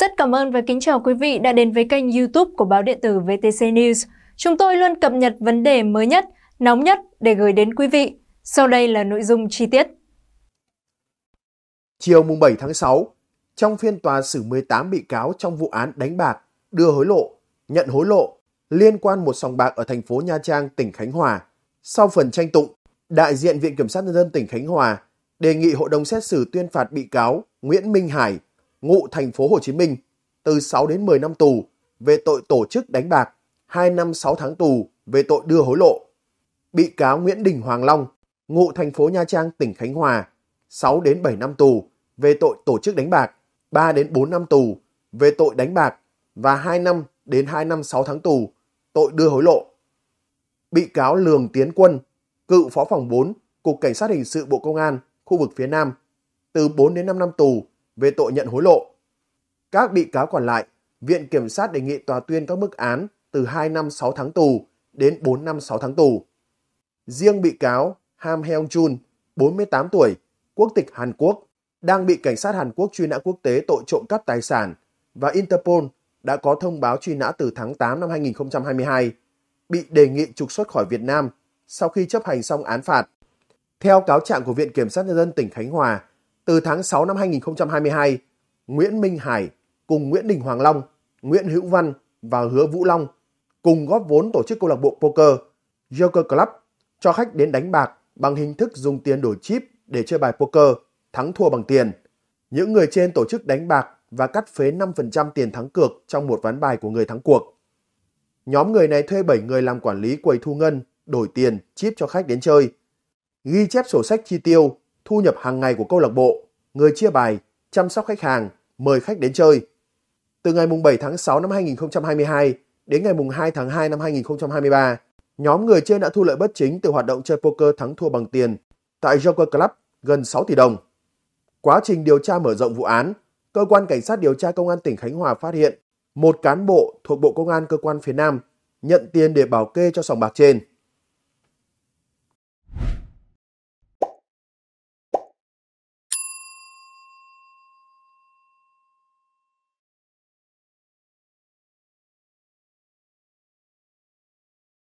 Rất cảm ơn và kính chào quý vị đã đến với kênh youtube của báo điện tử VTC News. Chúng tôi luôn cập nhật vấn đề mới nhất, nóng nhất để gửi đến quý vị. Sau đây là nội dung chi tiết. Chiều 7 tháng 6, trong phiên tòa xử 18 bị cáo trong vụ án đánh bạc, đưa hối lộ, nhận hối lộ liên quan một sòng bạc ở thành phố Nha Trang, tỉnh Khánh Hòa. Sau phần tranh tụng, đại diện Viện Kiểm sát Nhân dân tỉnh Khánh Hòa đề nghị Hội đồng xét xử tuyên phạt bị cáo Nguyễn Minh Hải ngụ thành phố Hồ Chí Minh, từ 6 đến 10 năm tù về tội tổ chức đánh bạc, 2 năm 6 tháng tù về tội đưa hối lộ. Bị cáo Nguyễn Đình Hoàng Long, ngụ thành phố Nha Trang, tỉnh Khánh Hòa, 6 đến 7 năm tù về tội tổ chức đánh bạc, 3 đến 4 năm tù về tội đánh bạc và 2 năm đến 2 năm 6 tháng tù tội đưa hối lộ. Bị cáo Lường Tiến Quân, cựu phó phòng 4, Cục Cảnh sát Hình sự Bộ Công an, khu vực phía Nam, từ 4 đến 5 năm tù về tội nhận hối lộ. Các bị cáo còn lại, Viện Kiểm sát đề nghị tòa tuyên các mức án từ 2 năm 6 tháng tù đến 4 năm 6 tháng tù. Riêng bị cáo Ham Heong Chun, 48 tuổi, quốc tịch Hàn Quốc, đang bị cảnh sát Hàn Quốc truy nã quốc tế tội trộm cắp tài sản và Interpol đã có thông báo truy nã từ tháng 8 năm 2022, bị đề nghị trục xuất khỏi Việt Nam sau khi chấp hành xong án phạt. Theo cáo trạng của Viện Kiểm sát Nhân dân tỉnh Khánh Hòa, từ tháng 6 năm 2022, Nguyễn Minh Hải cùng Nguyễn Đình Hoàng Long, Nguyễn Hữu Văn và Hứa Vũ Long cùng góp vốn tổ chức câu lạc bộ poker Joker Club cho khách đến đánh bạc bằng hình thức dùng tiền đổi chip để chơi bài poker, thắng thua bằng tiền. Những người trên tổ chức đánh bạc và cắt phế 5% tiền thắng cược trong một ván bài của người thắng cuộc. Nhóm người này thuê 7 người làm quản lý quầy thu ngân, đổi tiền, chip cho khách đến chơi. Ghi chép sổ sách chi tiêu thu nhập hàng ngày của câu lạc bộ, người chia bài, chăm sóc khách hàng, mời khách đến chơi. Từ ngày 7 tháng 6 năm 2022 đến ngày 2 tháng 2 năm 2023, nhóm người trên đã thu lợi bất chính từ hoạt động chơi poker thắng thua bằng tiền tại Joker Club gần 6 tỷ đồng. Quá trình điều tra mở rộng vụ án, cơ quan cảnh sát điều tra công an tỉnh Khánh Hòa phát hiện một cán bộ thuộc Bộ Công an cơ quan phía Nam nhận tiền để bảo kê cho sòng bạc trên.